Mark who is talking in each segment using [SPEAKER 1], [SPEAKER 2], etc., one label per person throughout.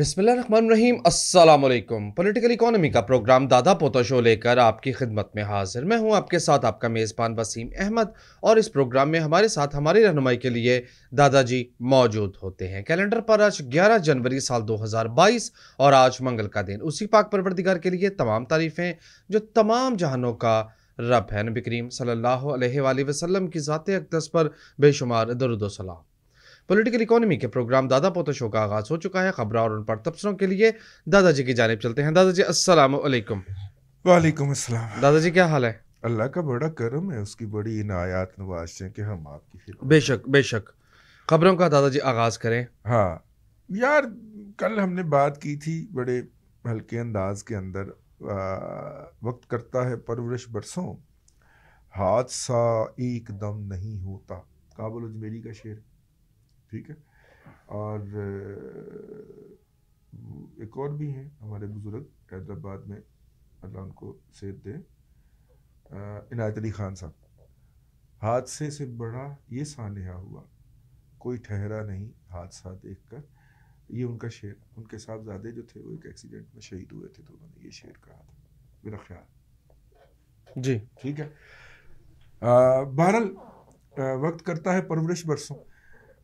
[SPEAKER 1] रही अस्सलाम political economy का प्रोग्राम दादा
[SPEAKER 2] पोता शो लेकर आपकी खिदमत में हाजिर मैं हूं आपके साथ आपका मेज़बान वसीम अहमद और इस प्रोग्राम में हमारे साथ हमारी रहनुमाई के लिए दादाजी मौजूद होते हैं कैलेंडर पर आज 11 जनवरी साल 2022 और आज मंगल का दिन उसी पाक परवरदिगार के लिए तमाम तारीफ़ें जो तमाम जहानों का रब है नबी करीम सल्लल्लाहु अलैहि वसल्लम की ज़ात अकदस पर बेशुमार दरुदोसलाम पॉलिटिकल इकोनॉमी के प्रोग्राम दादा पोते शो का आगाज हो चुका है खबर और उन पर तबसरों के लिए दादाजी की जानब चलते हैं दादाजी अस्सलाम वालेकुम वालेकुम दादाजी क्या हाल है अल्लाह का बड़ा करम है उसकी बड़ी इनायात नवाज है कि हम आपकी बेशक बेशक खबरों
[SPEAKER 1] का दादाजी आगाज़ करें हाँ यार कल हमने बात की थी बड़े हल्के अंदाज के अंदर आ, वक्त करता है परवरिश बरसों हादसा एकदम नहीं होता काबुल अजमेरी का शेर ठीक है और एक और भी हैं हमारे बुज़ुर्ग हैदराबाद में अल्लाह उनको सेहत दे इनायत अली खान साहब हादसे से बड़ा ये सानहा हुआ कोई ठहरा नहीं हादसा देख कर ये उनका शेर उनके साहबजादे जो थे वो एक एक्सीडेंट में शहीद हुए थे तो उन्होंने ये शेर कहा था मेरा ख्याल जी ठीक है बहरल वक्त करता है परवरिश बरसों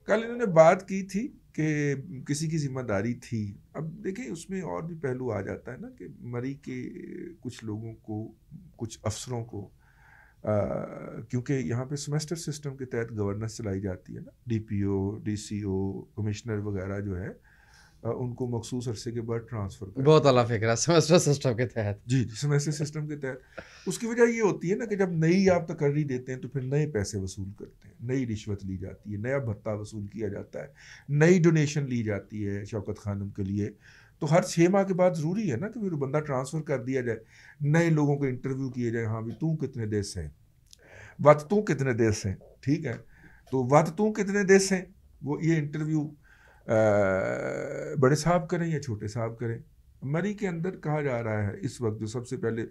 [SPEAKER 1] कल इन्होंने बात की थी कि किसी की जिम्मेदारी थी अब देखें उसमें और भी पहलू आ जाता है ना कि मरी के कुछ लोगों को कुछ अफसरों को क्योंकि यहाँ पे सेमेस्टर सिस्टम के तहत गवर्नेंस चलाई जाती है ना डीपीओ डीसीओ कमिश्नर वगैरह जो है उनको मखसूस अरसे के बाद ट्रांसफ़र कर बहुत अला फिक्र सेमेस्टर सिस्टम के तहत जी सेमेस्टर सिस्टम के तहत उसकी वजह ये होती है ना कि जब नई आप तकर्री देते हैं तो फिर नए पैसे वसूल करते हैं नई रिश्वत ली जाती है नया भत्ता वसूल किया जाता है नई डोनेशन ली जाती है शौकत खानम के लिए तो हर छः माह के बाद ज़रूरी है ना कि फिर बंदा ट्रांसफ़र कर दिया जाए नए लोगों को इंटरव्यू किए जाए हाँ भाई तू कितने देश हैं वत तू कितने देश हैं ठीक है तो वत तू कितने देश हैं वो ये इंटरव्यू बड़े साहब करें या छोटे साहब करें मरी के अंदर कहा जा रहा है इस वक्त जो सबसे पहले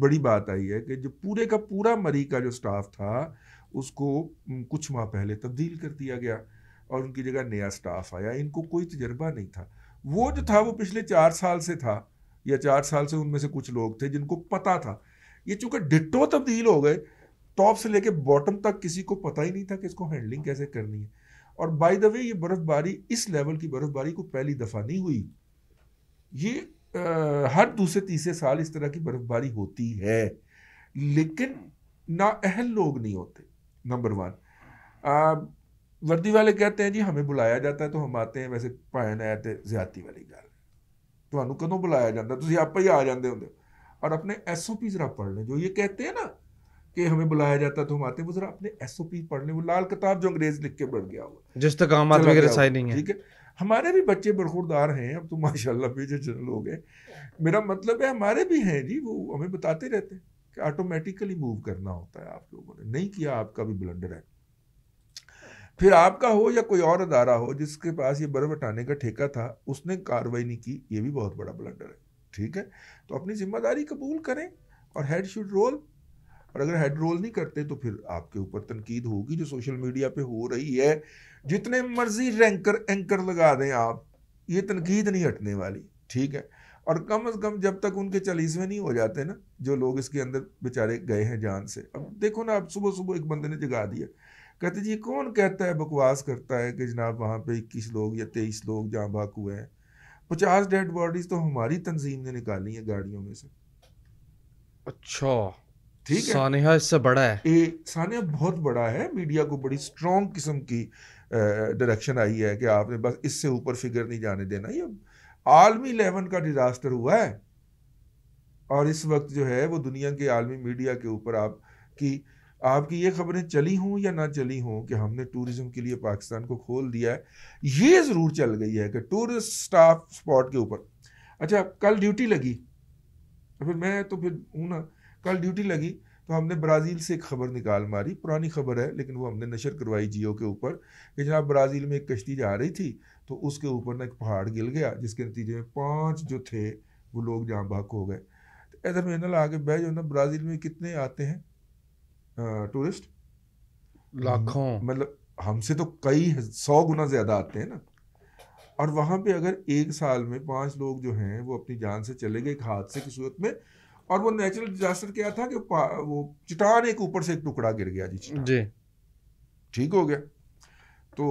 [SPEAKER 1] बड़ी बात आई है कि जो पूरे का पूरा मरी का जो स्टाफ था उसको कुछ माह पहले तब्दील कर दिया गया और उनकी जगह नया स्टाफ आया इनको कोई तजर्बा नहीं था वो जो था वो पिछले चार साल से था या चार साल से उनमें से कुछ लोग थे जिनको पता था ये चूंकि डिट्टो तब्दील हो गए टॉप तो से लेके बॉटम तक किसी को पता ही नहीं था कि इसको हैंडलिंग कैसे करनी है और बाय द वे ये बर्फबारी इस लेवल की बर्फबारी को पहली दफ़ा नहीं हुई ये आ, हर दूसरे तीसरे साल इस तरह की बर्फबारी होती है लेकिन ना अहल लोग नहीं होते नंबर वन वर्दी वाले कहते हैं जी हमें बुलाया जाता है तो हम आते हैं वैसे पायन आया तो ज्यादा वाली गल तो कदों बुलाया जाता तुम आप ही आ जाते होंगे और अपने एस ओ पी जरा पढ़ने जो ये कहते हैं ना कि हमें बुलाया जाता तो हम आते वो जरा अपने एस पढ़ लें वो लाल किताब जो अंग्रेज लिख के बढ़ गया हुआ जिस तक आम आदमी की रसाई नहीं है ठीक है हमारे भी बच्चे बरखुरदार हैं अब तो माशाल्लाह मेजर जनरल हो गए मेरा मतलब है हमारे भी हैं जी वो हमें बताते रहते हैं कि ऑटोमेटिकली मूव करना होता है आप लोगों ने नहीं किया आपका भी ब्लंडर है फिर आपका हो या कोई और अदारा हो जिसके पास ये बर्फ हटाने का ठेका था उसने कार्रवाई नहीं की ये भी बहुत बड़ा ब्लंडर है ठीक है तो अपनी जिम्मेदारी कबूल करें और हेड शुड रोल और अगर हेड रोल नहीं करते तो फिर आपके ऊपर तनकीद होगी जो सोशल मीडिया पे हो रही है जितने मर्जी रैंकर एंकर लगा दें आप ये तनकीद नहीं हटने वाली ठीक है और कम अज़ कम जब तक उनके चालीसवें नहीं हो जाते ना जो लोग इसके अंदर बेचारे गए हैं जान से अब देखो ना आप सुबह सुबह एक बंदे ने जगा दिया कहते जी कौन कहता है बकवास करता है कि जनाब वहाँ पे इक्कीस लोग या तेईस लोग जहाँ भाग हुए हैं पचास डेड बॉडीज़ तो हमारी तंजीम ने निकाली है गाड़ियों में से अच्छा ठीक है सानिया इससे बड़ा है ए, सानिया बहुत बड़ा है मीडिया को बड़ी स्ट्रॉन्ग किस्म की डायरेक्शन आई है कि आपने बस इससे ऊपर फिगर नहीं जाने देना ये आलमी लेवन का डिज़ास्टर हुआ है और इस वक्त जो है वो दुनिया के आलमी मीडिया के ऊपर आप की आपकी ये खबरें चली हों या ना चली हों कि हमने टूरिज्म के लिए पाकिस्तान को खोल दिया है ये ज़रूर चल गई है कि टूरिस्ट स्टाफ स्पॉट के ऊपर अच्छा कल ड्यूटी लगी तो फिर मैं तो फिर हूँ ना कल ड्यूटी लगी तो हमने ब्राज़ील से एक खबर निकाल मारी पुरानी खबर है लेकिन वो हमने नशर करवाई जियो के ऊपर कि जनाब ब्राज़ील में एक कश्ती जा रही थी तो उसके ऊपर ना एक पहाड़ गिर गया जिसके नतीजे में पाँच जो थे वो लोग जहाँ बाक हो गए तो ऐसा मेरे ना आगे बह जो ना ब्राज़ील में कितने आते हैं टूरिस्ट लाखों मतलब हमसे तो कई सौ गुना ज़्यादा आते हैं ना और वहाँ पे अगर एक साल में पांच लोग जो हैं वो अपनी जान से चले गए एक हादसे की सूरत में और वो नेचुरल डिजास्टर क्या था कि वो चटान एक ऊपर से एक टुकड़ा गिर गया जी जी ठीक हो गया तो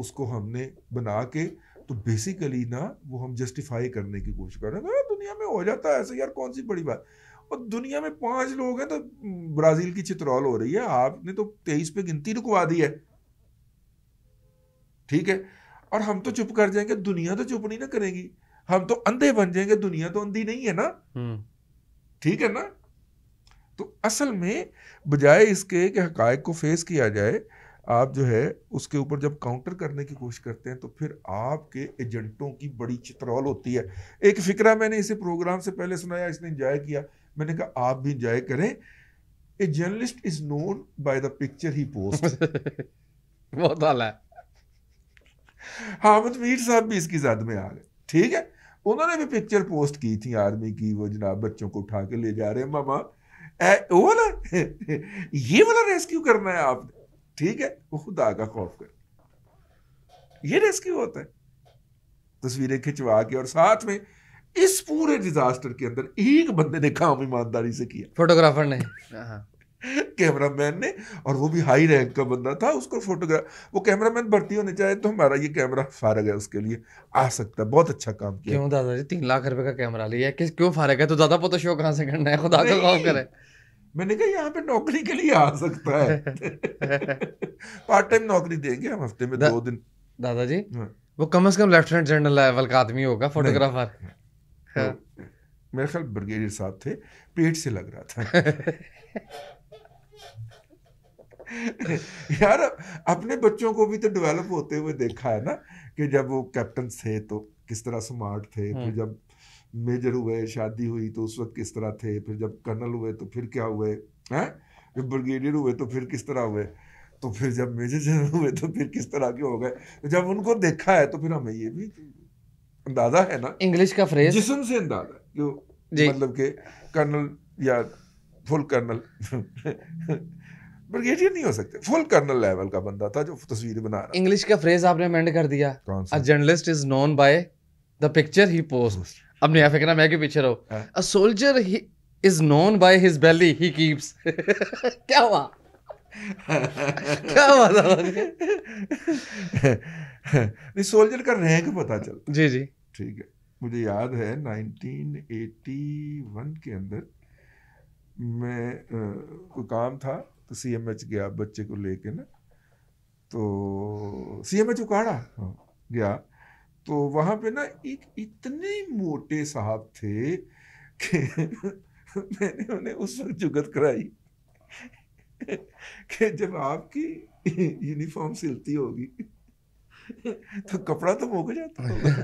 [SPEAKER 1] उसको हमने बना के तो बेसिकली ना वो हम जस्टिफाई करने की कोशिश कर रहे हैं दुनिया में हो जाता है ऐसे यार कौन सी बड़ी बात और दुनिया में पांच लोग हैं तो हम्म, ब्राजील की चित्रौल हो रही है आपने तो तेईस पे गिनती रुकवा दी है ठीक है और हम तो चुप कर जाएंगे दुनिया तो चुप नहीं ना करेगी हम तो अंधे बन जाएंगे दुनिया तो अंधी नहीं है ना हम्म। ठीक है ना तो असल में बजाय इसके कि हकायक को फेस किया जाए आप जो है उसके ऊपर जब काउंटर करने की कोशिश करते हैं तो फिर आपके एजेंटों की बड़ी चित्रौल होती है एक फिक्रा मैंने इसे प्रोग्राम से पहले सुनाया इसने इंजॉय किया मैंने कहा आप भी इंजॉय करें a journalist is known by the picture he post बहुत हामिद मीर साहब भी इसकी जद में आ गए ठीक है उन्होंने भी पिक्चर पोस्ट की थी आर्मी की वो जनाब बच्चों को उठा के ले जा रहे हैं मामा ए, वो वाला ये वाला रेस्क्यू करना है आपने ठीक है वो खुदा का खौफ कर ये रेस्क्यू होता है तस्वीरें खिंचवा के और साथ में इस पूरे डिजास्टर के अंदर एक बंदे ने काम ईमानदारी से किया फोटोग्राफर ने
[SPEAKER 2] हाँ।
[SPEAKER 1] कैमरा मैन ने और वो भी हाई रैंक का बंदा था उसको फोटोग्राफ वो कैमरा मैन भर्ती होने चाहे तो हमारा ये कैमरा फारग है उसके लिए आ सकता है बहुत अच्छा काम किया क्यों
[SPEAKER 2] दादाजी तीन लाख रुपए का कैमरा लिया किस क्यों फारग है तो दादा पोता शो तो कहाँ से करना है खुदा का काम करे
[SPEAKER 1] मैंने कहा यहाँ पे नौकरी के लिए आ सकता है पार्ट टाइम नौकरी देंगे हम हफ्ते में दो दिन दादाजी हाँ। वो कम से कम लेफ्टिनेंट जनरल लेवल का आदमी होगा फोटोग्राफर हाँ। तो हाँ। मेरे ख्याल ब्रिगेडियर साहब थे पेट से लग रहा था यार अपने बच्चों को भी तो डेवलप होते हुए देखा है ना कि जब वो कैप्टन थे तो किस तरह स्मार्ट थे फिर हम्म। जब मेजर हुए शादी हुई तो उस वक्त किस तरह थे फिर जब कर्नल हुए तो फिर क्या हुए हैं जब ब्रिगेडियर हुए तो फिर किस तरह हुए तो फिर जब मेजर जनरल हुए तो फिर किस तरह के हो गए तो जब उनको देखा है तो फिर हमें ये भी अंदाजा है ना इंग्लिश का फ्रेज जिसम से अंदाजा जो मतलब के कर्नल या फुल कर्नल ब्रिगेडियर नहीं हो सकते फुल कर्नल लेवल का बंदा था जो तस्वीर बना रहा
[SPEAKER 2] इंग्लिश का फ्रेज आपने मेंड कर दिया
[SPEAKER 1] कौन सा journalist is known by
[SPEAKER 2] the picture he post अब नहीं फिक्र मैं
[SPEAKER 1] क्यों पीछे रहो a
[SPEAKER 2] soldier he is known by his belly he keeps क्या हुआ क्या हुआ
[SPEAKER 1] नहीं सोल्जर का रैंक पता चल जी जी ठीक है मुझे याद है 1981 के अंदर मैं कोई काम था तो सी एम एच गया बच्चे को लेके ना तो सी एम एच उकाड़ा हाँ। गया तो वहां पे ना एक इतने मोटे साहब थे कि मैंने उन्हें उस वक्त जुगत कराई कि जब आपकी यूनिफॉर्म सिलती होगी तो कपड़ा तो मोक जाता है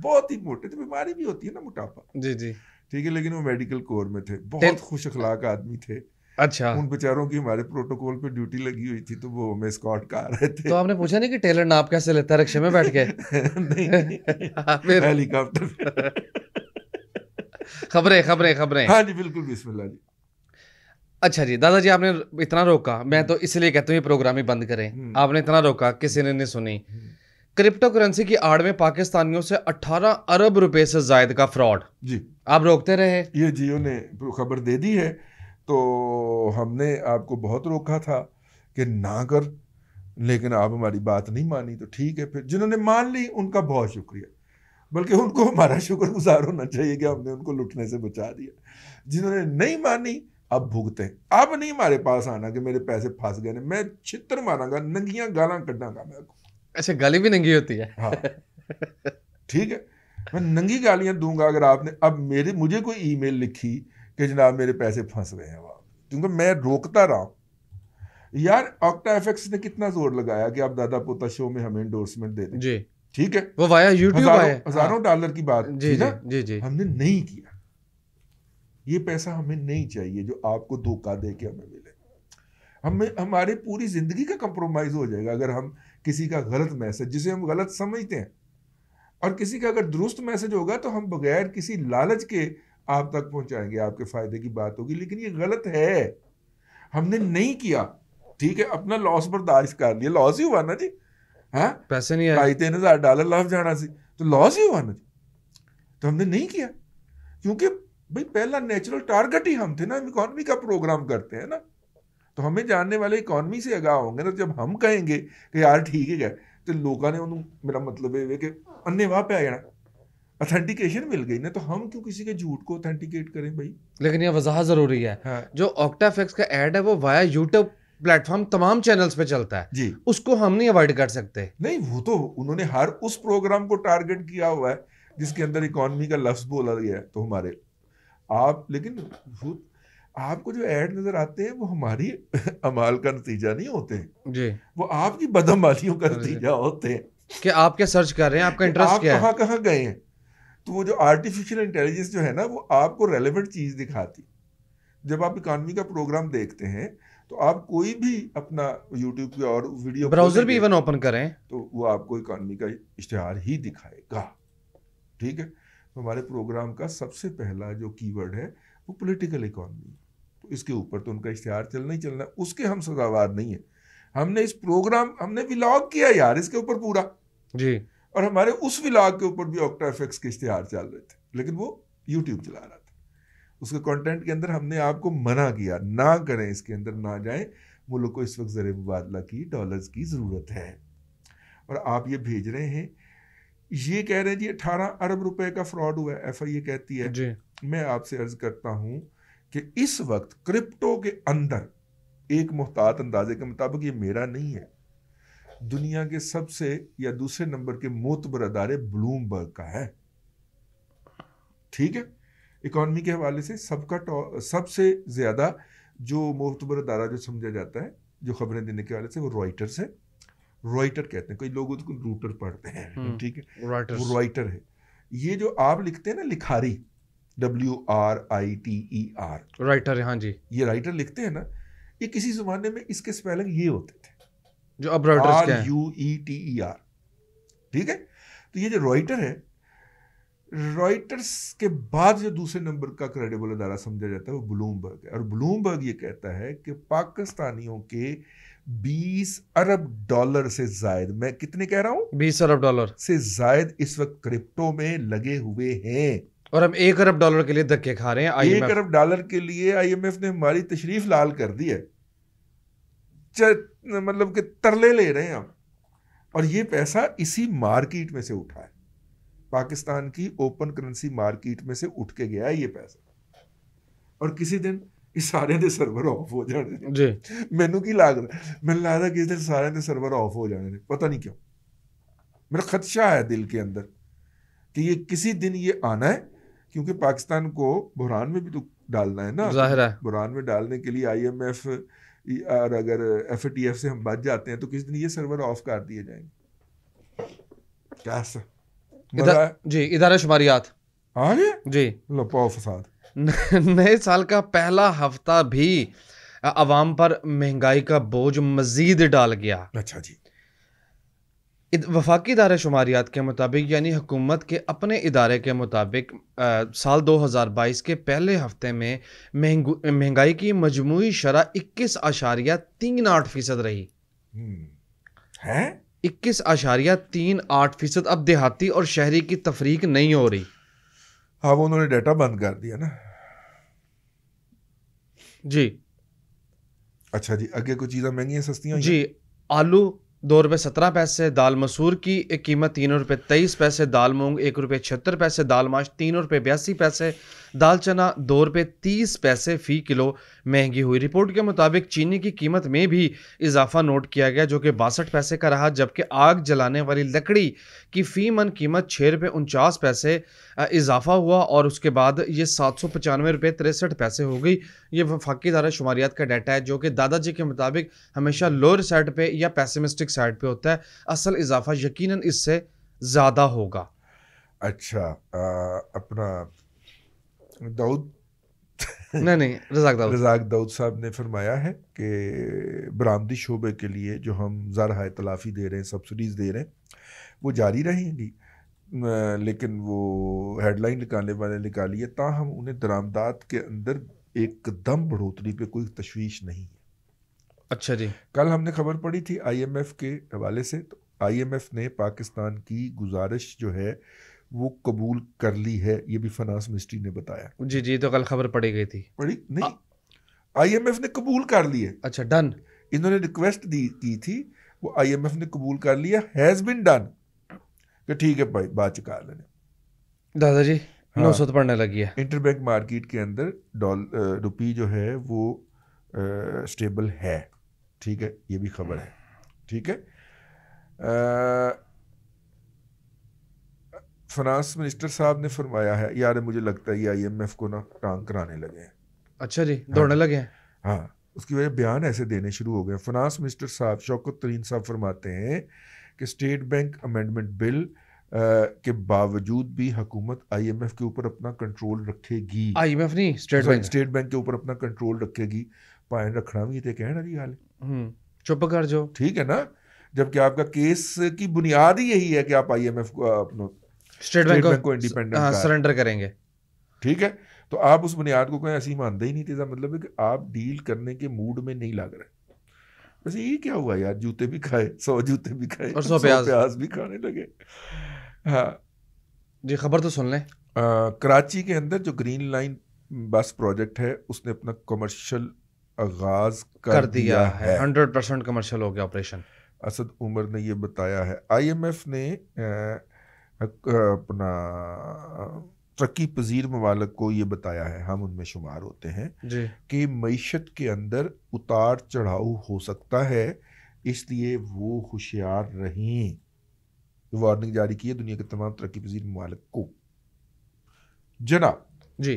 [SPEAKER 1] बहुत ही मोटे तो बीमारी भी होती है ना मोटापा जी जी ठीक है लेकिन वो मेडिकल कोर में थे बहुत खुश अखलाक आदमी थे अच्छा उन बेचारों की हमारे प्रोटोकॉल पे ड्यूटी लगी हुई थी तो वो हमें स्कॉट का रहे थे
[SPEAKER 2] तो आपने पूछा नहीं कि टेलर नाप कैसे लेता है रिक्शे में बैठ के नहीं हेलीकॉप्टर
[SPEAKER 1] खबरें खबरें खबरें हाँ जी बिल्कुल बिस्मिल्लाह जी
[SPEAKER 2] अच्छा जी दादाजी आपने इतना रोका मैं हम्म। तो इसलिए कहता हूँ ये प्रोग्राम ही बंद करें हम्म। आपने इतना रोका किसी ने नहीं सुनी क्रिप्टो हम्म। करेंसी की आड़ में पाकिस्तानियों से 18 अरब रुपए से जायद का फ्रॉड जी आप रोकते रहे ये जियो
[SPEAKER 1] ने खबर दे दी है तो हमने आपको बहुत रोका था कि ना कर लेकिन आप हमारी बात नहीं मानी तो ठीक है फिर जिन्होंने मान ली उनका बहुत शुक्रिया बल्कि उनको हमारा शुक्रगुजार होना चाहिए कि हमने उनको लुटने से बचा दिया जिन्होंने नहीं मानी अब भुगते अब नहीं हमारे पास आना कि मेरे पैसे फंस गए मैं छित्र मारांगा नंगियां गालां कटांगा मैं ऐसे अच्छा, गाली भी नंगी होती है हाँ। ठीक हाँ है मैं नंगी गालियां दूंगा अगर आपने अब मेरे मुझे कोई ईमेल लिखी कि जनाब मेरे पैसे फंस रहे हैं वहाँ क्योंकि मैं रोकता रहा यार ऑक्टा एफेक्स ने कितना जोर लगाया कि आप दादा पोता शो में हमें इंडोर्समेंट दे दें ठीक है वो वाया यूट्यूब हजारों हाँ। डॉलर की बात जी, जी, जी, जी हमने नहीं किया ये पैसा हमें नहीं चाहिए जो आपको धोखा दे के हमें मिले हमें हमारे पूरी जिंदगी का कंप्रोमाइज हो जाएगा अगर हम किसी का गलत मैसेज जिसे हम गलत समझते हैं और किसी का अगर दुरुस्त मैसेज होगा तो हम बगैर किसी लालच के आप तक पहुंचाएंगे आपके फायदे की बात होगी लेकिन ये गलत है हमने नहीं किया ठीक है अपना लॉस बर्दाश्त कर लिया लॉस ही हुआ ना जी हाँ पैसे नहीं आए तीन हजार डॉलर लाभ जाना सी तो लॉस ही हुआ ना जी तो हमने नहीं किया क्योंकि भाई पहला नेचुरल टारगेट ही हम थे ना हम इकोनॉमी का प्रोग्राम करते हैं ना तो हमें जानने वाले इकोनॉमी से आगा होंगे ना जब हम कहेंगे कि यार ठीक है तो लोगों ने उन्होंने मेरा मतलब ये कि अन्य वाह पै जाना ऑथेंटिकेशन मिल गई ना तो हम क्यों किसी के झूठ को ऑथेंटिकेट करें भाई
[SPEAKER 2] लेकिन ये वजह ज़रूरी है हाँ। जो ऑक्टाफेक्स का एड है वो वाया यूट्यूब प्लेटफॉर्म तमाम
[SPEAKER 1] चैनल्स पे चलता है जी उसको हम नहीं अवॉइड कर सकते नहीं वो तो उन्होंने हर उस प्रोग्राम को टारगेट किया हुआ है जिसके अंदर इकोनॉमी का लफ्ज बोला गया है तो हमारे आप लेकिन आपको जो एड नजर आते हैं वो हमारी अमाल का नतीजा नहीं होते जी वो आपकी बदमालियों का नतीजा होते हैं कि आप क्या सर्च कर रहे हैं आपका इंटरेस्ट आप क्या है कहाँ कहाँ गए हैं तो वो जो आर्टिफिशियल इंटेलिजेंस जो है ना वो आपको रेलिवेंट चीज़ दिखाती जब आप इकानमी का प्रोग्राम देखते हैं तो आप कोई भी अपना यूट्यूब पे और वीडियो ब्राउजर भी इवन ओपन करें तो वो आपको इकानमी का इश्तहार ही दिखाएगा ठीक है तो हमारे प्रोग्राम का सबसे पहला जो कीवर्ड है वो पॉलिटिकल इकॉनमी तो इसके ऊपर तो उनका इश्तहार चलना ही चलना उसके हम सजावार नहीं है हमने इस प्रोग्राम हमने व्लॉग किया यार इसके ऊपर पूरा जी और हमारे उस विलाग के ऊपर भी ऑक्टा एफेक्स के इश्तेहार चल रहे थे लेकिन वो यूट्यूब चला रहा था उसके कंटेंट के अंदर हमने आपको मना किया ना करें इसके अंदर ना जाएं मुल्क को इस वक्त ज़र मुबादला की डॉलर्स की ज़रूरत है और आप ये भेज रहे हैं ये कह रहे हैं जी अठारह अरब रुपए का फ्रॉड हुआ है एफ आई ए कहती है जी। मैं आपसे अर्ज करता हूँ कि इस वक्त क्रिप्टो के अंदर एक मुहतात अंदाजे के मुताबिक ये मेरा नहीं है दुनिया के सबसे या दूसरे नंबर के मोतबर अदारे ब्लूमबर्ग का है ठीक है इकोनॉमी के हवाले से सबका सबसे ज़्यादा जो मोतबर अदारा जो समझा जाता है जो खबरें देने के हवाले से वो रॉयटर्स है रॉयटर कहते हैं कई लोग उसको रूटर पढ़ते हैं हम्म, ठीक है वो रॉयटर है ये जो आप लिखते हैं ना लिखारी W R I T E R writer हाँ जी ये राइटर लिखते हैं ना ये किसी ज़माने में इसके स्पेलिंग ये होते जो अब रॉयटर्स क्या है U E T E R ठीक है तो ये जो रॉयटर है रॉयटर्स के बाद जो दूसरे नंबर का क्रेडिबल अदारा समझा जाता है वो ब्लूमबर्ग है और ब्लूमबर्ग ये कहता है कि पाकिस्तानियों के 20 अरब डॉलर से जायद मैं कितने कह रहा हूँ 20 अरब डॉलर से जायद इस वक्त क्रिप्टो में लगे हुए हैं और हम एक अरब डॉलर के लिए धक्के खा रहे हैं एक अरब डॉलर के लिए आईएमएफ ने हमारी तशरीफ लाल कर दी है मतलब कि तरले ले रहे हैं हम और ये पैसा इसी मार्केट में से उठा है पाकिस्तान की ओपन करेंसी मार्केट में से उठ के गया है ये पैसा और किसी दिन ਇਹ ਸਾਰਿਆਂ ਦੇ ਸਰਵਰ ਆਫ ਹੋ ਜਾਣੇ ਨੇ ਜੀ ਮੈਨੂੰ ਕੀ ਲੱਗਦਾ ਮੈਨੂੰ ਲੱਗਦਾ रहा ਇਸ ਦਿਨ ਸਾਰਿਆਂ ਦੇ ਸਰਵਰ ਆਫ ਹੋ ਜਾਣੇ ਨੇ ਪਤਾ ਨਹੀਂ ਕਿਉਂ मेरा खदशा है दिल के अंदर कि ये किसी दिन ये आना है क्योंकि पाकिस्तान को बहरान में भी तो डालना है ना जाहिर है बहरान में डालने के लिए आईएमएफ और अगर एफ से हम बच जाते हैं तो किस दिन ये सर्वर ऑफ कर दिए जाएंगे क्या सर इधर, जी इदारा शुमारियात हाँ जी जी लपो फसाद
[SPEAKER 2] नए साल का पहला हफ्ता भी आवाम पर महंगाई का बोझ मजीद डाल गया अच्छा जी वफाकी इदारे शुमारियात के मुताबिक यानी हुकूमत के अपने इदारे के मुताबिक आ, साल 2022 के पहले हफ्ते में महंगाई की मजमू शरह इक्कीस आशारिया तीन आठ फीसद रही
[SPEAKER 1] हम्म,
[SPEAKER 2] है इक्कीस आशारिया तीन आठ फीसद अब देहाती
[SPEAKER 1] और शहरी की तफरीक नहीं हो रही हाँ वो उन्होंने डाटा बंद कर दिया ना जी अच्छा जी आगे कुछ चीज़ें महंगी सस्ती
[SPEAKER 2] जी आलू दो रुपये सत्रह पैसे दाल मसूर की एक कीमत तीन रुपये तेईस पैसे दाल मूंग एक रुपये छिहत्तर पैसे दाल माश तीन रुपये बयासी पैसे दाल चना दो रुपये तीस पैसे फ़ी किलो महंगी हुई रिपोर्ट के मुताबिक चीनी की कीमत में भी इजाफा नोट किया गया जो कि बासठ पैसे का रहा जबकि आग जलाने वाली लकड़ी की फ़ी मन कीमत छः रुपये उनचास पैसे इजाफा हुआ और उसके बाद ये सात सौ पचानवे रुपये तिरसठ पैसे हो गई ये वफाकी दारा शुमारियात का डाटा है जो कि दादाजी के मुताबिक हमेशा लोअर साइड पर या पैसमिस्टिक साइड पर होता है असल इजाफा यकीन इससे ज़्यादा होगा
[SPEAKER 1] अच्छा आ, अपना दाऊद नहीं नहीं रजाक दाऊद रजाक दाऊद साहब ने फरमाया है कि बरामदी शोबे के लिए जो हम ज़रा तलाफ़ी दे रहे हैं सब्सिडीज़ दे रहे हैं वो जारी रहेंगी लेकिन वो हेडलाइन निकालने वाले निकाली है ताहम उन्हें दरामदात के अंदर एकदम बढ़ोतरी पे कोई तशवीश नहीं है अच्छा जी कल हमने खबर पड़ी थी आईएमएफ के हवाले से तो आईएमएफ ने पाकिस्तान की गुजारिश जो है वो कबूल कर ली है ये भी फनास मिस्ट्री ने बताया जी जी तो कल खबर पड़ी गई थी पड़ी नहीं आईएमएफ ने कबूल कर ली है अच्छा डन इन्होंने रिक्वेस्ट दी की थी वो आईएमएफ ने कबूल कर लिया हैज बिन डन कि ठीक है भाई बात चुका लेने दादाजी हाँ, नौ सौ तो पड़ने लगी है इंटरबैंक मार्केट के अंदर डॉल रुपी जो है वो आ, स्टेबल है ठीक है ये भी खबर है ठीक है आ, फ्रांस मिनिस्टर साहब ने फरमाया है यार मुझे लगता है ये आईएमएफ को ना टांग कराने लगे हैं अच्छा जी हाँ। दौड़ने हाँ, लगे हैं हाँ उसकी वजह बयान ऐसे देने शुरू हो गए फ्रांस मिनिस्टर साहब शौकत तरीन साहब फरमाते हैं कि स्टेट बैंक अमेंडमेंट बिल के बावजूद भी हुकूमत आईएमएफ के ऊपर अपना कंट्रोल रखेगी आईएमएफ नहीं स्टेट बैंक स्टेट बैंक के ऊपर अपना कंट्रोल रखेगी पाए रखना भी थे तो कहना जी हाल हम्म, चुप कर जो ठीक है ना जबकि आपका केस की बुनियाद ही यही है कि आप आईएमएफ को अपना स्टेट बैंक को इंडिपेंडेंट सरेंडर हाँ, करेंगे ठीक है तो आप उस बुनियाद को कहें ऐसी मानते ही नहीं थे मतलब है कि आप डील करने के मूड में नहीं लग रहे वैसे ये क्या हुआ यार जूते भी खाए सौ जूते भी खाए और सौ प्याज प्याज भी खाने लगे हाँ जी खबर तो सुन लें कराची के अंदर जो ग्रीन लाइन बस प्रोजेक्ट है उसने अपना कमर्शियल आगाज कर, कर दिया, दिया है हंड्रेड परसेंट कमर्शियल हो गया ऑपरेशन असद उमर ने ये बताया है आईएमएफ ने अपना तरक्की पजीर ममालक को ये बताया है हम उनमें शुमार होते हैं कि मीशत के अंदर उतार चढ़ाव हो सकता है इसलिए वो होशियार रहें वार्निंग जारी की है दुनिया के तमाम तरक्की पजीर ममालक को जनाब
[SPEAKER 2] जी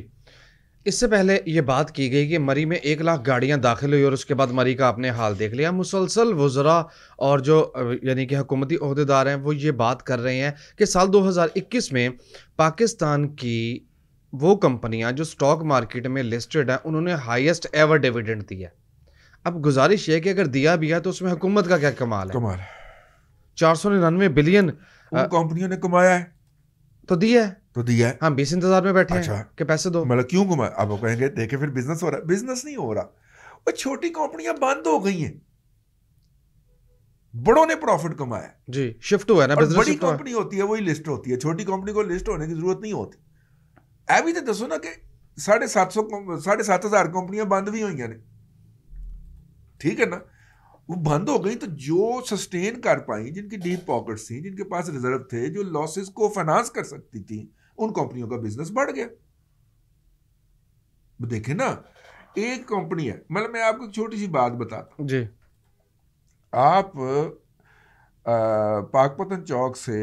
[SPEAKER 2] इससे पहले ये बात की गई कि मरी में एक लाख गाड़ियां दाखिल हुई और उसके बाद मरी का आपने हाल देख लिया मुसलसल वज़रा और जो यानी कि हुकूमती अहदेदार हैं वो ये बात कर रहे हैं कि साल 2021 में पाकिस्तान की वो कंपनियां जो स्टॉक मार्केट में लिस्टेड हैं उन्होंने हाईएस्ट एवर डिविडेंड दिया अब गुजारिश ये कि अगर दिया भी है तो उसमें हुकूमत का क्या कमाल है कमाल चार सौ निन्यानवे बिलियन कंपनियों ने कमाया है
[SPEAKER 1] तो दिया है तो दिया है हाँ बीस इंतजार में बैठे अच्छा के पैसे दो मतलब क्यों घुमा अब वो कहेंगे देखे फिर बिजनेस हो रहा है बिजनेस नहीं हो रहा वो छोटी कंपनियां बंद हो गई हैं बड़ों ने प्रॉफिट कमाया जी शिफ्ट हुआ ना बिजनेस बड़ी कंपनी होती है वही लिस्ट होती है छोटी कंपनी को लिस्ट होने की जरूरत नहीं होती भी तो दसो ना कि साढ़े सात सौ साढ़े सात हजार कंपनियां बंद भी हुई ने ठीक है ना वो बंद हो गई तो जो सस्टेन कर पाई जिनकी डीप पॉकेट्स थी जिनके पास रिजर्व थे जो लॉसेस को फाइनेंस कर सकती थी उन कंपनियों का बिजनेस बढ़ गया देखे ना एक कंपनी है मतलब मैं आपको छोटी सी बात बताता जी आप पाकपतन चौक से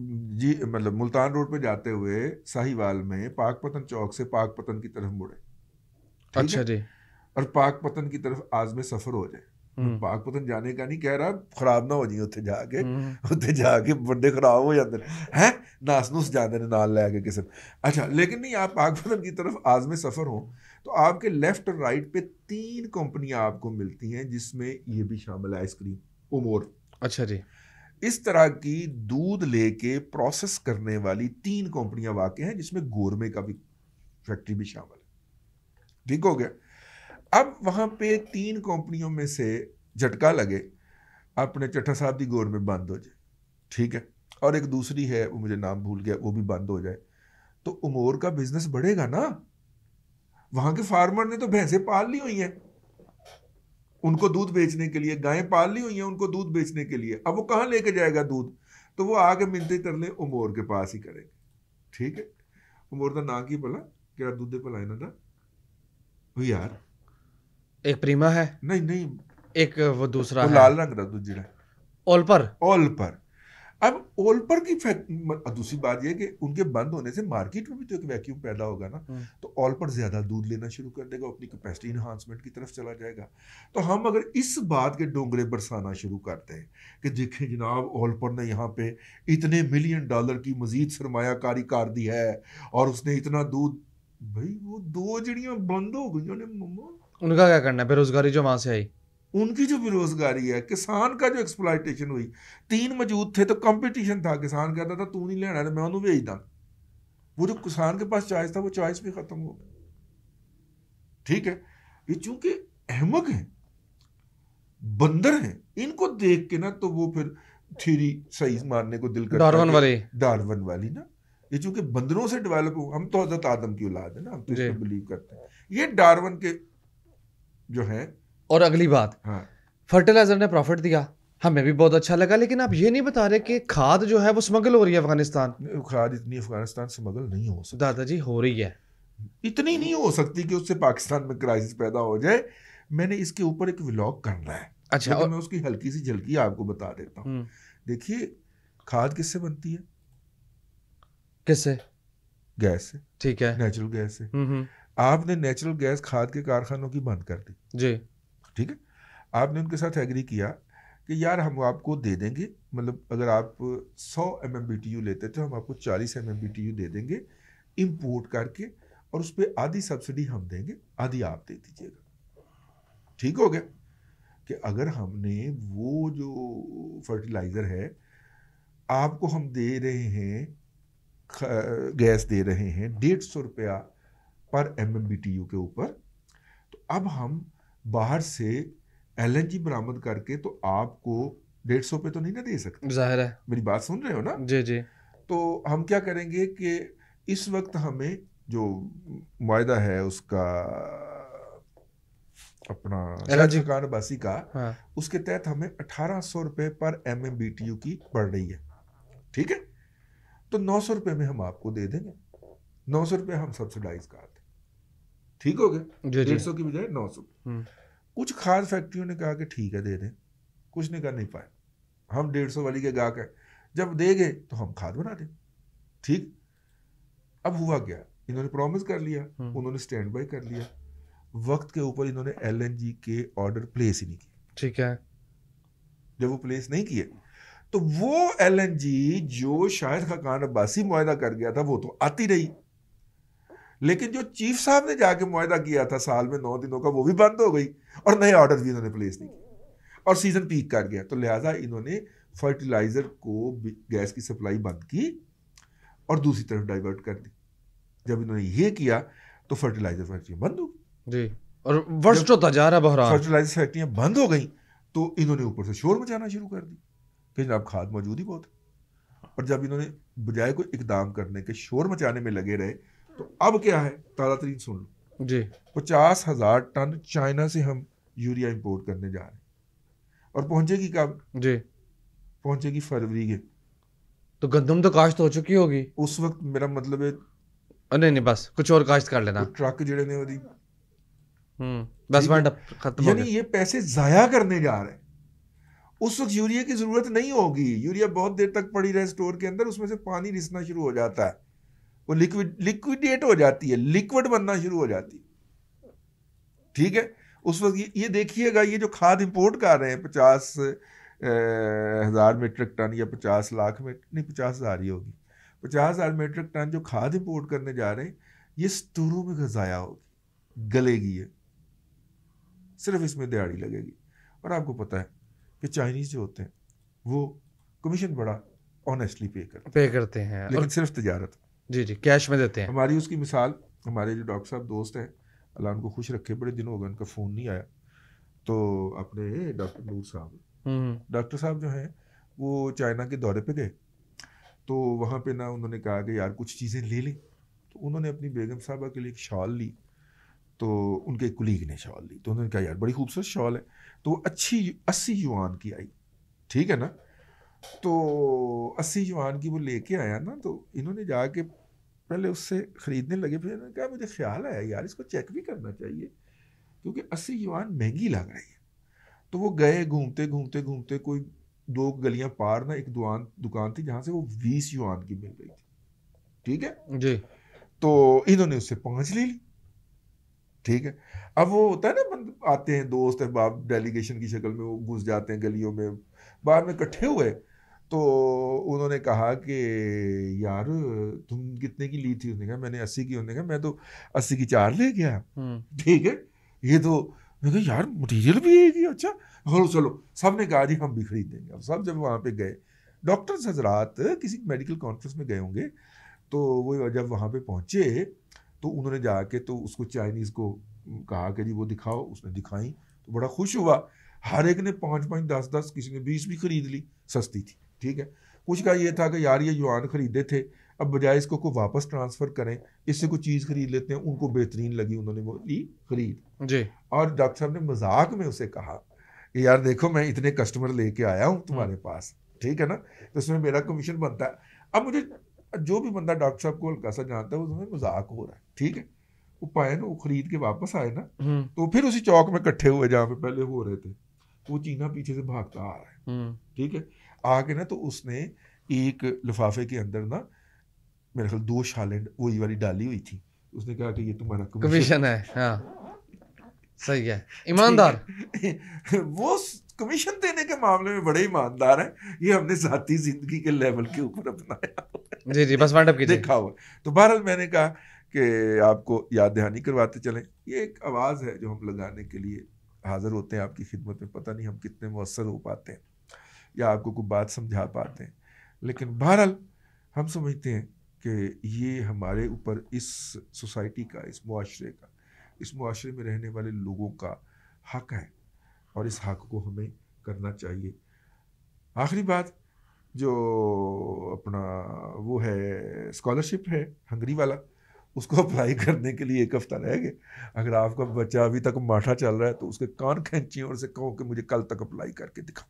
[SPEAKER 1] जी मतलब मुल्तान रोड पे जाते हुए साहिवाल में पाकपतन चौक से पाकपतन की तरफ मुड़े अच्छा जी और पाकपतन की तरफ आज में सफर हो जाए ਪਾਕ ਪਤਨ ਜਾਣੇ ਕਾ ਨਹੀਂ ਕਹਿ ਰਹਾ ਖਰਾਬ ਨਾ ਹੋ ਜੀ ਉੱਥੇ ਜਾ ਕੇ ਉੱਥੇ ਜਾ ਕੇ ਵੱਡੇ ਖਰਾਬ ਹੋ ਜਾਂਦੇ ਨੇ ਹੈ ਨਾਸ ਨੂੰ ਸਜਾਦੇ ਨੇ ਨਾਲ ਲੈ ਕੇ ਕਿਸੇ अच्छा लेकिन नहीं आप पाक पतन की तरफ आजम सफ़र हो तो आपके लेफ्ट और राइट पे तीन कंपनियां आपको मिलती हैं जिसमें ये भी शामिल है आइसक्रीम उमोर अच्छा जी इस तरह की दूध लेके प्रोसेस करने वाली तीन कंपनियां वाकई हैं जिसमें गोरमे का भी फैक्ट्री भी शामिल है ठीक हो गया अब वहाँ पे तीन कंपनियों में से झटका लगे अपने चट्ठा साहब की गोर में बंद हो जाए ठीक है और एक दूसरी है वो मुझे नाम भूल गया वो भी बंद हो जाए तो उमोर का बिजनेस बढ़ेगा ना वहाँ के फार्मर ने तो भैंसें पाल ली हुई हैं उनको दूध बेचने के लिए गायें पाल ली हुई हैं उनको दूध बेचने के लिए अब वो कहाँ लेके जाएगा दूध तो वो आके मिलते कर ले उमोर के पास ही करेंगे ठीक है उमोर का ना की भला क्या दूध भला इन्हों यार एक प्रीमा है नहीं नहीं
[SPEAKER 2] एक वो दूसरा है लाल
[SPEAKER 1] रंग का दूसरा ओलपर ओलपर अब ओलपर की दूसरी बात यह कि उनके बंद होने से मार्केट में भी तो एक वैक्यूम पैदा होगा ना हम्म। तो ओलपर ज़्यादा दूध लेना शुरू कर देगा अपनी कैपेसिटी इन्हांसमेंट की तरफ चला जाएगा तो हम अगर इस बात के डोंगरे बरसाना शुरू करते हैं कि देखें जनाब ओलपर ने यहाँ पे इतने मिलियन डॉलर की मजीद सरमायाकारी कर दी है और उसने इतना दूध भाई वो दो जड़ियाँ बंद हो गई मम्मा उनका क्या करना है बेरोजगारी जो वहां से आई उनकी जो बेरोजगारी है किसान का जो एक्सप्लाइटेशन हुई तीन मौजूद थे तो कंपटीशन था किसान कहता था तू नहीं लेना तो मैं उन्हें भेजदा वो जो किसान के पास चॉइस था वो चॉइस भी खत्म हो गई ठीक है ये चूंकि अहमक हैं बंदर हैं इनको देख के ना तो वो फिर थ्योरी सही मारने को दिल करता डार्वन वाली डार्वन वाली ना ये चूंकि बंदरों से डेवलप हो हम तो हजरत आदम की औलाद है ना हम तो बिलीव करते हैं ये डार्वन के जो है और अगली बात हाँ।
[SPEAKER 2] फर्टिलाइजर ने प्रॉफिट दिया हमें हाँ, भी बहुत अच्छा लगा लेकिन आप ये नहीं बता रहे कि खाद
[SPEAKER 1] जो है वो स्मगल हो रही है अफगानिस्तान खाद इतनी अफगानिस्तान स्मगल नहीं हो सकती दादाजी हो रही है इतनी नहीं हो सकती कि उससे पाकिस्तान में क्राइसिस पैदा हो जाए मैंने इसके ऊपर एक व्लॉग करना है अच्छा और... मैं उसकी हल्की सी झलकी आपको बता देता हूँ हम्म। देखिए खाद किससे बनती है किससे गैस से ठीक है नेचुरल गैस से हम्म, हम्म। आपने नेचुरल गैस खाद के कारखानों की बंद कर दी जी ठीक है आपने उनके साथ एग्री किया कि यार हम आपको दे देंगे मतलब अगर आप 100 M M B T U लेते थे हम आपको 40 M M B T U दे देंगे इम्पोर्ट करके और उस पर आधी सब्सिडी हम देंगे आधी आप दे दीजिएगा ठीक हो गया कि अगर हमने वो जो फर्टिलाइज़र है आपको हम दे रहे हैं गैस दे रहे हैं डेढ़ सौ रुपया पर M M B T U के ऊपर तो अब हम बाहर से एल एन जी बरामद करके तो आपको डेढ़ सौ पे तो नहीं ना दे सकते जाहिर है मेरी बात सुन रहे हो ना जी जी तो हम क्या करेंगे कि इस वक्त हमें जो माहा है उसका अपना खान अब्बासी का हाँ। उसके तहत हमें अठारह सौ रुपये पर M M B T U की पड़ रही है ठीक है तो नौ सौ रुपये में हम आपको दे देंगे नौ सौ रुपये हम सब्सिडाइज कर दें ठीक हो गए डेढ़ सौ की बजाय नौ सौ हम्म। कुछ खाद फैक्ट्रियों ने कहा कि ठीक है दे दें कुछ ने कहा नहीं पाए हम डेढ़ सौ वाली के गाहक है जब दे गए तो हम खाद बना दें ठीक अब हुआ क्या इन्होंने प्रॉमिस कर लिया हम्म। उन्होंने स्टैंड बाई कर लिया वक्त के ऊपर इन्होंने एल के ऑर्डर प्लेस ही नहीं किए ठीक है जब वो प्लेस नहीं किए तो वो एल जो शायद खाकान अब्बासी मुआदा कर गया था वो तो आती रही लेकिन जो चीफ साहब ने जाके मुआदा किया था साल में नौ दिनों का वो भी बंद हो गई और नए ऑर्डर भी इन्होंने प्लेस नहीं किए और सीज़न पीक कर गया तो लिहाजा इन्होंने फर्टिलाइज़र को गैस की सप्लाई बंद की और दूसरी तरफ डाइवर्ट कर दी जब इन्होंने ये किया तो फर्टिलाइज़र फैक्ट्रियाँ बंद हो गई और वर्ष होता जा रहा फर्टिलाइज़र फैक्ट्रियाँ बंद हो गई तो इन्होंने ऊपर से शोर मचाना शुरू कर दी कि जनाब खाद मौजूद ही बहुत और जब इन्होंने बजाय कोई इकदाम करने के शोर मचाने में लगे रहे तो अब क्या है ताज़ा तरीन सुन लो जी पचास हजार टन चाइना से हम यूरिया इंपोर्ट करने जा रहे हैं और पहुंचेगी कब जी पहुंचेगी फरवरी के तो गंदम तो काश्त हो चुकी होगी उस वक्त मेरा मतलब है नहीं नहीं बस कुछ और काश्त कर लेना ट्रक जड़े ने हम्म,
[SPEAKER 2] बस खत्म यानी
[SPEAKER 1] ये पैसे जाया करने जा रहे हैं उस वक्त यूरिया की जरूरत नहीं होगी यूरिया बहुत देर तक पड़ी रहे स्टोर के अंदर उसमें से पानी रिसना शुरू हो जाता है वो लिक्विड लिक्विडेट हो जाती है लिक्विड बनना शुरू हो जाती है ठीक है उस वक्त ये देखिएगा ये जो खाद इंपोर्ट कर रहे हैं पचास हज़ार मीट्रिक टन या पचास लाख में नहीं पचास हज़ार ही होगी पचास हज़ार मीट्रिक टन जो खाद इंपोर्ट करने जा रहे हैं ये स्टोरों में गजाया होगी गलेगी है सिर्फ इसमें दिहाड़ी लगेगी और आपको पता है कि चाइनीज़ जो होते हैं वो कमीशन बड़ा ऑनेस्टली पे करते पे करते हैं लेकिन और... सिर्फ तजारत जी जी कैश में देते हैं हमारी उसकी मिसाल हमारे जो डॉक्टर साहब दोस्त हैं अल्लाह उनको खुश रखे बड़े दिन हो गए उनका फ़ोन नहीं आया तो अपने डॉक्टर नूर साहब हम्म, हम्म। डॉक्टर साहब जो हैं वो चाइना के दौरे पे गए तो वहाँ पे ना उन्होंने कहा कि यार कुछ चीज़ें ले लें तो उन्होंने अपनी बेगम साहबा के लिए एक शॉल ली तो उनके कुलीग ने शॉल ली तो उन्होंने कहा यार बड़ी खूबसूरत शॉल है तो वो अच्छी अस्सी युवान की आई ठीक है ना तो अस्सी जवान की वो लेके आया ना तो इन्होंने जाके पहले उससे ख़रीदने लगे फिर इन्होंने कहा मुझे ख्याल आया यार इसको चेक भी करना चाहिए क्योंकि अस्सी जवान महंगी लग रही है तो वो गए घूमते घूमते घूमते कोई दो गलियां पार ना एक दुकान दुकान थी जहाँ से वो बीस युआन की मिल रही थी ठीक है जी तो इन्होंने उससे पाँच ले ली ठीक है अब वो होता है ना बंद आते हैं दोस्त है बाप डेलीगेशन की शक्ल में वो घुस जाते हैं गलियों में बाहर में इकट्ठे हुए तो उन्होंने कहा कि यार तुम कितने की ली थी उसने कहा मैंने अस्सी की उन्होंने कहा मैं तो अस्सी की चार ले गया हम्म। ठीक है ये तो मैं कहा यार मटेरियल भी है अच्छा हलो चलो सब ने कहा जी हम भी खरीद देंगे अब सब जब वहाँ पे गए डॉक्टर्स हजरात किसी मेडिकल कॉन्फ्रेंस में गए होंगे तो वो जब वहाँ पे पहुँचे तो उन्होंने जाके तो उसको चाइनीज़ को कहा कि जी वो दिखाओ उसने दिखाई तो बड़ा खुश हुआ हर एक ने पाँच पाँच दस दस किसी ने बीस भी खरीद ली सस्ती थी ठीक है कुछ का ये था कि यार ये युआन ख़रीदे थे अब बजाय इसको को वापस ट्रांसफ़र करें इससे कोई चीज़ खरीद लेते हैं उनको बेहतरीन लगी उन्होंने वो ली खरीद जी और डॉक्टर साहब ने मजाक में उसे कहा कि यार देखो मैं इतने कस्टमर लेके आया हूँ तुम्हारे हम्म। पास ठीक है ना तो इसमें मेरा कमीशन बनता है अब मुझे जो भी बंदा डॉक्टर साहब को हल्का सा जानता है उसमें मजाक हो रहा है ठीक है वो पाए ना वो खरीद के वापस आए ना हम्म। तो फिर उसी चौक में इकट्ठे हुए जहाँ पे पहले हो रहे थे वो चीना पीछे से भागता आ रहा है हम्म। ठीक है आके ना तो उसने एक लिफाफे के अंदर ना मेरे ख्याल दो शालें वही वाली डाली हुई थी उसने कहा कि ये तुम्हारा कमीशन है हाँ सही है ईमानदार वो कमीशन देने के मामले में बड़े ईमानदार है ये हमने जाती जिंदगी के लेवल के ऊपर अपनाया जी जी बस वाइंड की देखा हुआ तो बहरहाल मैंने कहा कि आपको याद दहानी करवाते चले ये एक आवाज़ है जो हम लगाने के लिए हाज़िर होते हैं आपकी खिदमत में पता नहीं हम कितने मुसर हो पाते हैं या आपको कोई बात समझा पाते हैं लेकिन बहरहाल हम समझते हैं कि ये हमारे ऊपर इस सोसाइटी का इस माशरे का इस माशरे में रहने वाले लोगों का हक है और इस हक को हमें करना चाहिए आखिरी बात जो अपना वो है स्कॉलरशिप है हंगरी वाला उसको अप्लाई करने के लिए एक हफ़्ता रह गए अगर आपका बच्चा अभी तक माठा चल रहा है तो उसके कान खेची और उसे कहो कि मुझे कल तक अप्लाई करके दिखाओ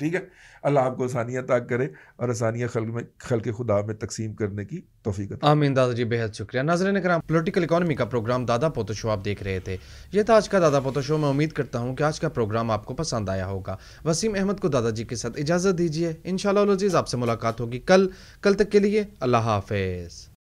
[SPEAKER 1] ठीक है अल्लाह आपको आसानियाँ ताक करे और आसानियाँ खल में खल के खुदा में तकसीम करने की तोफ़ी आमीन दादा जी बेहद शुक्रिया नजर ने कराम पोलिटिकल
[SPEAKER 2] इकानमी का प्रोग्राम दादा पोतो शो आप देख रहे थे ये था आज का दादा पोतो शो मैं उम्मीद करता हूँ कि आज का प्रोग्राम आपको पसंद आया होगा वसीम अहमद को दादाजी के साथ इजाज़त दीजिए इन शजीज़ आपसे मुलाकात होगी
[SPEAKER 1] कल कल तक के लिए
[SPEAKER 2] अल्लाह हाफिज़